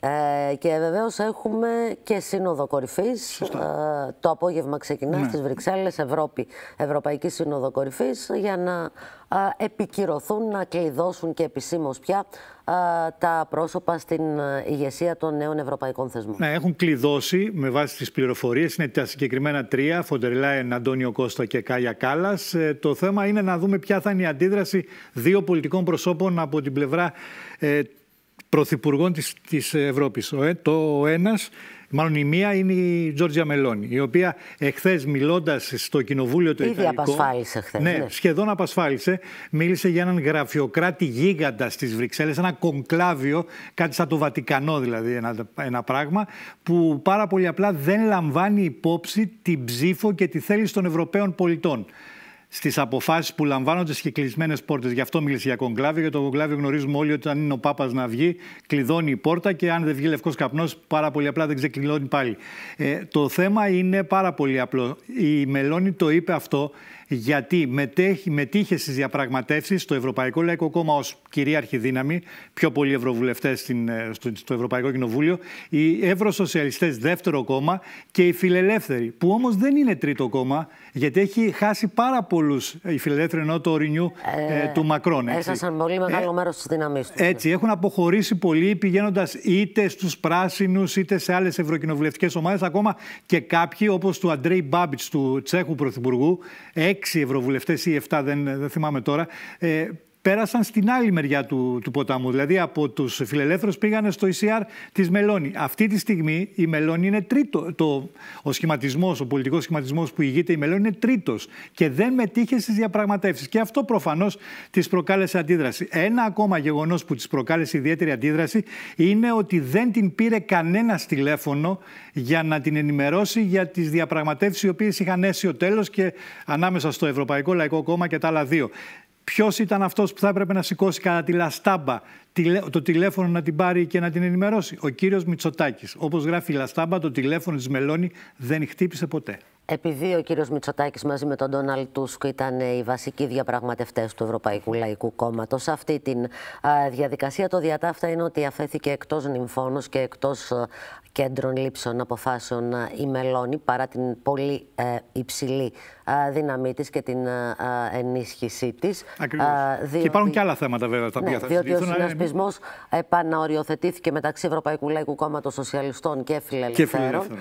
Ε, και βεβαίως έχουμε και σύνοδο κορυφής. Ε, το απόγευμα ξεκινά ναι. στις Βρυξέλλες, Ευρώπη, Ευρωπαϊκή Σύνοδο Κορυφής, για να ε, επικυρωθούν, να κλειδώσουν και επισήμως πια ε, τα πρόσωπα στην ηγεσία των νέων ευρωπαϊκών θεσμών. Ναι, έχουν κλειδώσει με βάση τις πληροφορίες. Είναι τα συγκεκριμένα τρία, Φοντεριλάιν, Αντώνιο Κώστα και Κάλια Κάλλας. Το θέμα είναι να δούμε ποια θα είναι η αντίδραση δύο πολιτικών προσώπων από την πλευρά πρωθυπουργών της, της Ευρώπης. Ε, το ένας, μάλλον η μία είναι η Τζόρτζια Μελώνη, η οποία εχθές μιλώντας στο Κοινοβούλιο του Ήδη Ιταλικό. απασφάλισε χθες ναι, ναι, σχεδόν απασφάλισε. Μίλησε για έναν γραφειοκράτη γίγαντα στις Βρυξέλλες, ένα κονκλάβιο, κάτι σαν το Βατικανό δηλαδή, ένα, ένα πράγμα, που πάρα πολύ απλά δεν λαμβάνει υπόψη την ψήφο και τη θέληση των Ευρωπαίων πολιτών στις αποφάσεις που λαμβάνονται στις κλεισμένε πόρτες. Γι' αυτό μίλησε για κογκλάβιο, Για το κογκλάβιο γνωρίζουμε όλοι ότι αν είναι ο Πάπας να βγει, κλειδώνει η πόρτα και αν δεν βγει λευκός καπνός, πάρα πολύ απλά δεν ξεκλειδώνει πάλι. Ε, το θέμα είναι πάρα πολύ απλό. Η Μελώνη το είπε αυτό γιατί μετέχει, μετήχε στις διαπραγματεύσεις το Ευρωπαϊκό Λαϊκό Κόμμα ως κυρίαρχη δύναμη, πιο πολλοί ευρωβουλευτές ε, στο, Ευρωπαϊκό Κοινοβούλιο, οι ευρωσοσιαλιστές δεύτερο κόμμα και οι φιλελεύθεροι, που όμως δεν είναι τρίτο κόμμα, γιατί έχει χάσει πάρα πολλούς ε, οι φιλελεύθεροι ενώ το ορεινιού ε, του Μακρόν. πολύ μεγάλο μέρος της δύναμη τους. Έτσι, ναι. έχουν αποχωρήσει πολλοί πηγαίνοντας είτε στους πράσινους είτε σε άλλες ευρωκοινοβουλευτικές ομάδες, ακόμα και κάποιοι όπως του Αντρέι Μπάμπιτ, του Τσέχου Πρωθυπουργού, 6 ευρωβουλευτές ή 7, δεν, δεν θυμάμαι τώρα, ε, πέρασαν στην άλλη μεριά του, του ποταμού. Δηλαδή από τους φιλελεύθερους πήγανε στο ECR της Μελώνη. Αυτή τη στιγμή η Μελώνη είναι τρίτο. Το, ο σχηματισμός, ο πολιτικός σχηματισμός που ηγείται η Μελώνη είναι τρίτος και δεν μετήχε στις διαπραγματεύσεις. Και αυτό προφανώς τη προκάλεσε αντίδραση. Ένα ακόμα γεγονός που τη προκάλεσε ιδιαίτερη αντίδραση είναι ότι δεν την πήρε κανένα τηλέφωνο για να την ενημερώσει για τις διαπραγματεύσεις οι οποίες είχαν έσει ο τέλος και ανάμεσα στο Ευρωπαϊκό Λαϊκό Κόμμα και τα άλλα δύο. Ποιος ήταν αυτός που θα έπρεπε να σηκώσει κατά τη λαστάμπα το τηλέφωνο να την πάρει και να την ενημερώσει. Ο κύριος Μητσοτάκης. Όπως γράφει η λαστάμπα, το τηλέφωνο της Μελώνη δεν χτύπησε ποτέ. Επειδή ο κύριος Μητσοτάκης μαζί με τον Ντόναλτ Τούσκ ήταν οι βασικοί διαπραγματευτές του Ευρωπαϊκού Λαϊκού Κόμματος, αυτή τη διαδικασία το διατάφτα είναι ότι αφέθηκε εκτός νυμφώνος και εκτός κέντρων λήψεων αποφάσεων η Μελώνη, παρά την πολύ ε, υψηλή δύναμή της και την ενίσχυσή της. Διότι... Και υπάρχουν και άλλα θέματα, βέβαια, τα οποία ναι, θα διότι συζητήσουν. Διότι ο συνασπισμός επαναοριοθετήθηκε μεταξύ Ευρωπαϊκού Λαϊκού Κόμματος Σοσιαλιστών και Φιλελευθέρων. Και φιλελευθέρων.